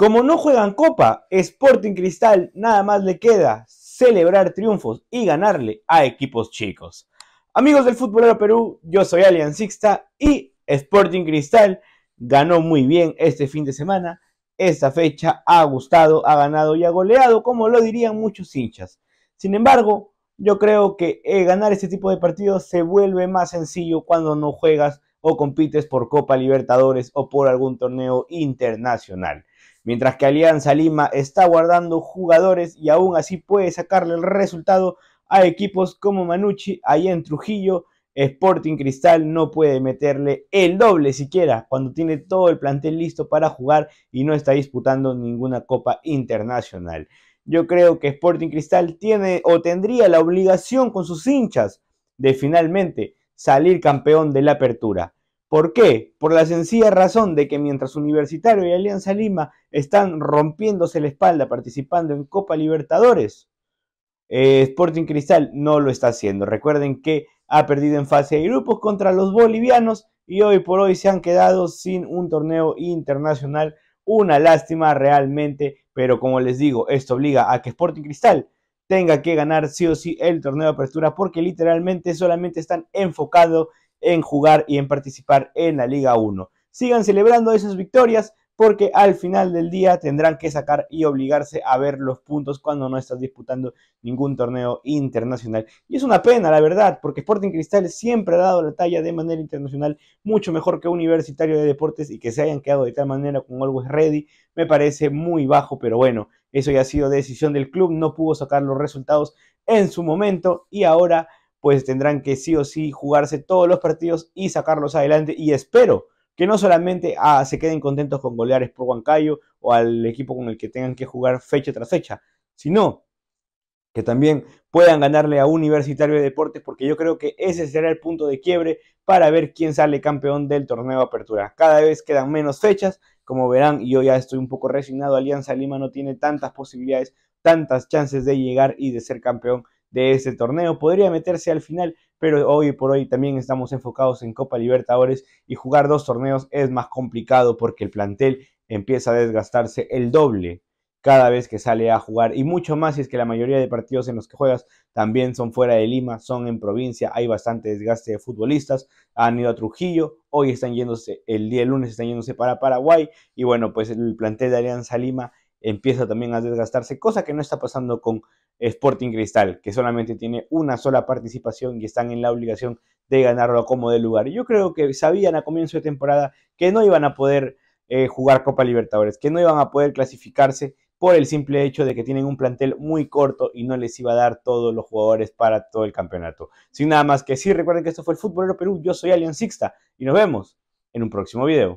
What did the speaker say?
Como no juegan Copa, Sporting Cristal nada más le queda celebrar triunfos y ganarle a equipos chicos. Amigos del Futbolero Perú, yo soy Alian Sixta y Sporting Cristal ganó muy bien este fin de semana. Esta fecha ha gustado, ha ganado y ha goleado, como lo dirían muchos hinchas. Sin embargo, yo creo que eh, ganar este tipo de partidos se vuelve más sencillo cuando no juegas o compites por Copa Libertadores o por algún torneo internacional mientras que Alianza Lima está guardando jugadores y aún así puede sacarle el resultado a equipos como Manucci ahí en Trujillo. Sporting Cristal no puede meterle el doble siquiera cuando tiene todo el plantel listo para jugar y no está disputando ninguna copa internacional. Yo creo que Sporting Cristal tiene o tendría la obligación con sus hinchas de finalmente salir campeón de la apertura. ¿Por qué? Por la sencilla razón de que mientras Universitario y Alianza Lima están rompiéndose la espalda participando en Copa Libertadores, eh, Sporting Cristal no lo está haciendo. Recuerden que ha perdido en fase de grupos contra los bolivianos y hoy por hoy se han quedado sin un torneo internacional. Una lástima realmente, pero como les digo, esto obliga a que Sporting Cristal tenga que ganar sí o sí el torneo de apertura porque literalmente solamente están enfocados en jugar y en participar en la Liga 1. Sigan celebrando esas victorias porque al final del día tendrán que sacar y obligarse a ver los puntos cuando no estás disputando ningún torneo internacional. Y es una pena, la verdad, porque Sporting Cristal siempre ha dado la talla de manera internacional mucho mejor que Universitario de Deportes y que se hayan quedado de tal manera con Always Ready me parece muy bajo, pero bueno, eso ya ha sido decisión del club, no pudo sacar los resultados en su momento y ahora pues tendrán que sí o sí jugarse todos los partidos y sacarlos adelante. Y espero que no solamente ah, se queden contentos con golear por Huancayo o al equipo con el que tengan que jugar fecha tras fecha, sino que también puedan ganarle a Universitario de Deportes, porque yo creo que ese será el punto de quiebre para ver quién sale campeón del torneo de apertura. Cada vez quedan menos fechas, como verán, y yo ya estoy un poco resignado, Alianza Lima no tiene tantas posibilidades, tantas chances de llegar y de ser campeón de este torneo. Podría meterse al final, pero hoy por hoy también estamos enfocados en Copa Libertadores y jugar dos torneos es más complicado porque el plantel empieza a desgastarse el doble cada vez que sale a jugar y mucho más si es que la mayoría de partidos en los que juegas también son fuera de Lima, son en provincia, hay bastante desgaste de futbolistas, han ido a Trujillo, hoy están yéndose, el día lunes están yéndose para Paraguay y bueno, pues el plantel de Alianza Lima empieza también a desgastarse, cosa que no está pasando con Sporting Cristal, que solamente tiene una sola participación y están en la obligación de ganarlo como de lugar. Yo creo que sabían a comienzo de temporada que no iban a poder eh, jugar Copa Libertadores, que no iban a poder clasificarse por el simple hecho de que tienen un plantel muy corto y no les iba a dar todos los jugadores para todo el campeonato. Sin nada más que sí, recuerden que esto fue el Fútbolero Perú, yo soy Alien Sixta y nos vemos en un próximo video.